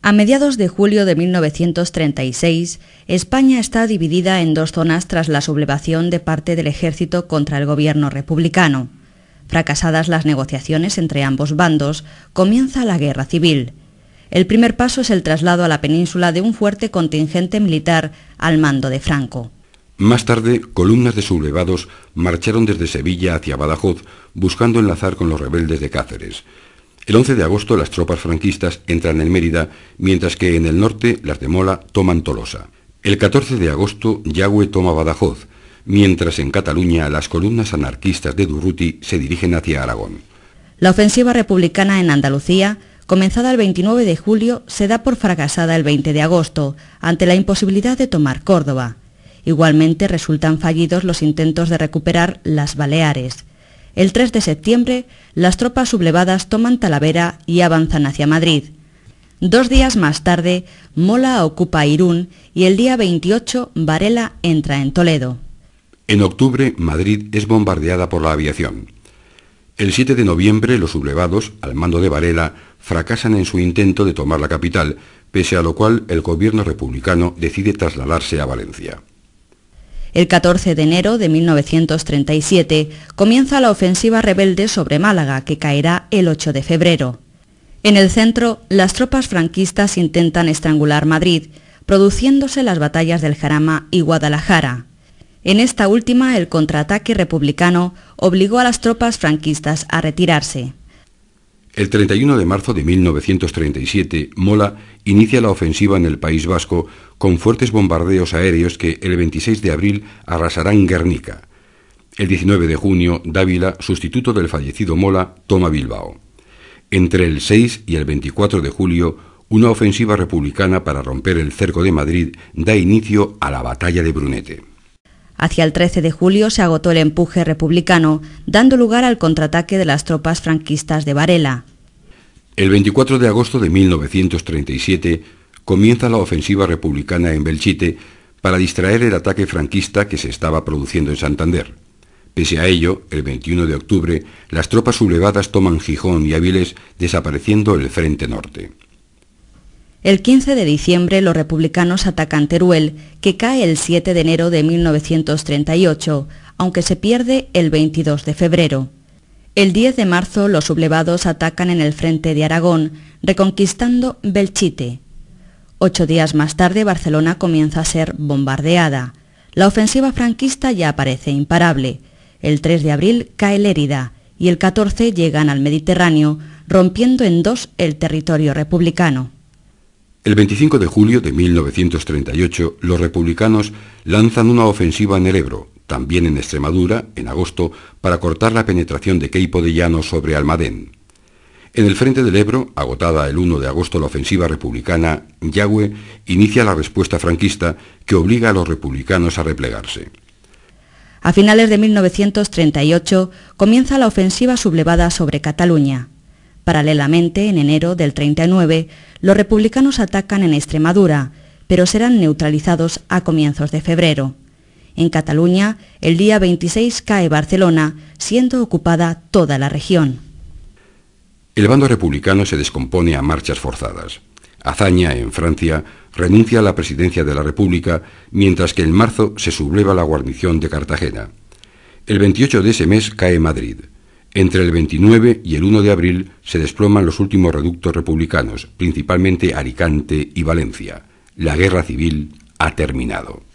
A mediados de julio de 1936, España está dividida en dos zonas tras la sublevación de parte del ejército contra el gobierno republicano. Fracasadas las negociaciones entre ambos bandos, comienza la guerra civil. El primer paso es el traslado a la península de un fuerte contingente militar al mando de Franco. Más tarde, columnas de sublevados marcharon desde Sevilla hacia Badajoz, buscando enlazar con los rebeldes de Cáceres. El 11 de agosto las tropas franquistas entran en Mérida, mientras que en el norte las de Mola toman Tolosa. El 14 de agosto Yagüe toma Badajoz, mientras en Cataluña las columnas anarquistas de Durruti se dirigen hacia Aragón. La ofensiva republicana en Andalucía, comenzada el 29 de julio, se da por fracasada el 20 de agosto, ante la imposibilidad de tomar Córdoba. Igualmente resultan fallidos los intentos de recuperar las Baleares. El 3 de septiembre, las tropas sublevadas toman Talavera y avanzan hacia Madrid. Dos días más tarde, Mola ocupa Irún y el día 28 Varela entra en Toledo. En octubre, Madrid es bombardeada por la aviación. El 7 de noviembre, los sublevados, al mando de Varela, fracasan en su intento de tomar la capital, pese a lo cual el gobierno republicano decide trasladarse a Valencia. El 14 de enero de 1937 comienza la ofensiva rebelde sobre Málaga, que caerá el 8 de febrero. En el centro, las tropas franquistas intentan estrangular Madrid, produciéndose las batallas del Jarama y Guadalajara. En esta última, el contraataque republicano obligó a las tropas franquistas a retirarse. El 31 de marzo de 1937, Mola inicia la ofensiva en el País Vasco con fuertes bombardeos aéreos que el 26 de abril arrasarán Guernica. El 19 de junio, Dávila, sustituto del fallecido Mola, toma Bilbao. Entre el 6 y el 24 de julio, una ofensiva republicana para romper el cerco de Madrid da inicio a la batalla de Brunete. Hacia el 13 de julio se agotó el empuje republicano, dando lugar al contraataque de las tropas franquistas de Varela. El 24 de agosto de 1937 comienza la ofensiva republicana en Belchite para distraer el ataque franquista que se estaba produciendo en Santander. Pese a ello, el 21 de octubre, las tropas sublevadas toman Gijón y Aviles, desapareciendo el Frente Norte. El 15 de diciembre los republicanos atacan Teruel, que cae el 7 de enero de 1938, aunque se pierde el 22 de febrero. El 10 de marzo los sublevados atacan en el frente de Aragón, reconquistando Belchite. Ocho días más tarde Barcelona comienza a ser bombardeada. La ofensiva franquista ya parece imparable. El 3 de abril cae Lérida y el 14 llegan al Mediterráneo, rompiendo en dos el territorio republicano. El 25 de julio de 1938, los republicanos lanzan una ofensiva en el Ebro, también en Extremadura, en agosto, para cortar la penetración de Queipo de Llano sobre Almadén. En el frente del Ebro, agotada el 1 de agosto la ofensiva republicana, Yagüe inicia la respuesta franquista que obliga a los republicanos a replegarse. A finales de 1938 comienza la ofensiva sublevada sobre Cataluña. Paralelamente, en enero del 39, los republicanos atacan en Extremadura, pero serán neutralizados a comienzos de febrero. En Cataluña, el día 26 cae Barcelona, siendo ocupada toda la región. El bando republicano se descompone a marchas forzadas. Azaña, en Francia, renuncia a la presidencia de la República, mientras que en marzo se subleva la guarnición de Cartagena. El 28 de ese mes cae Madrid. Entre el 29 y el 1 de abril se desploman los últimos reductos republicanos, principalmente Alicante y Valencia. La guerra civil ha terminado.